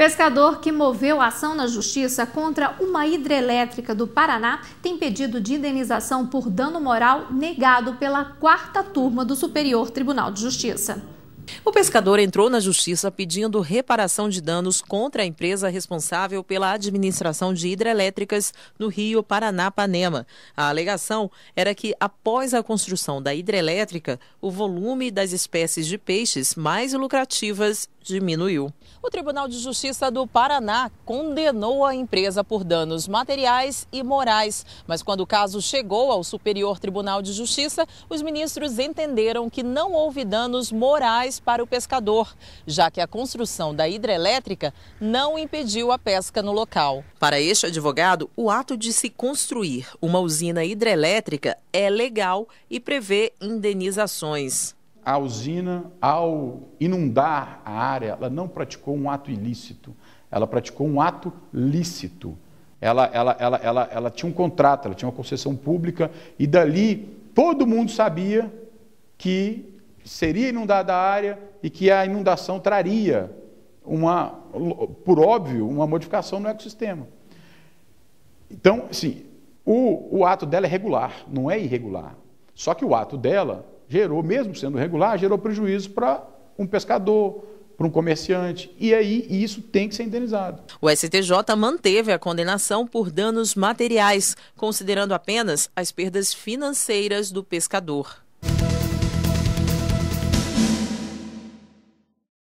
Pescador que moveu ação na justiça contra uma hidrelétrica do Paraná tem pedido de indenização por dano moral negado pela quarta turma do Superior Tribunal de Justiça. O pescador entrou na justiça pedindo reparação de danos contra a empresa responsável pela administração de hidrelétricas no Rio Paranapanema. A alegação era que, após a construção da hidrelétrica, o volume das espécies de peixes mais lucrativas diminuiu. O Tribunal de Justiça do Paraná condenou a empresa por danos materiais e morais, mas quando o caso chegou ao Superior Tribunal de Justiça, os ministros entenderam que não houve danos morais para o pescador, já que a construção da hidrelétrica não impediu a pesca no local. Para este advogado, o ato de se construir uma usina hidrelétrica é legal e prevê indenizações a usina, ao inundar a área, ela não praticou um ato ilícito, ela praticou um ato lícito. Ela, ela, ela, ela, ela tinha um contrato, ela tinha uma concessão pública, e dali todo mundo sabia que seria inundada a área e que a inundação traria uma, por óbvio, uma modificação no ecossistema. Então, sim, o, o ato dela é regular, não é irregular. Só que o ato dela gerou, mesmo sendo regular, gerou prejuízo para um pescador, para um comerciante. E aí isso tem que ser indenizado. O STJ manteve a condenação por danos materiais, considerando apenas as perdas financeiras do pescador.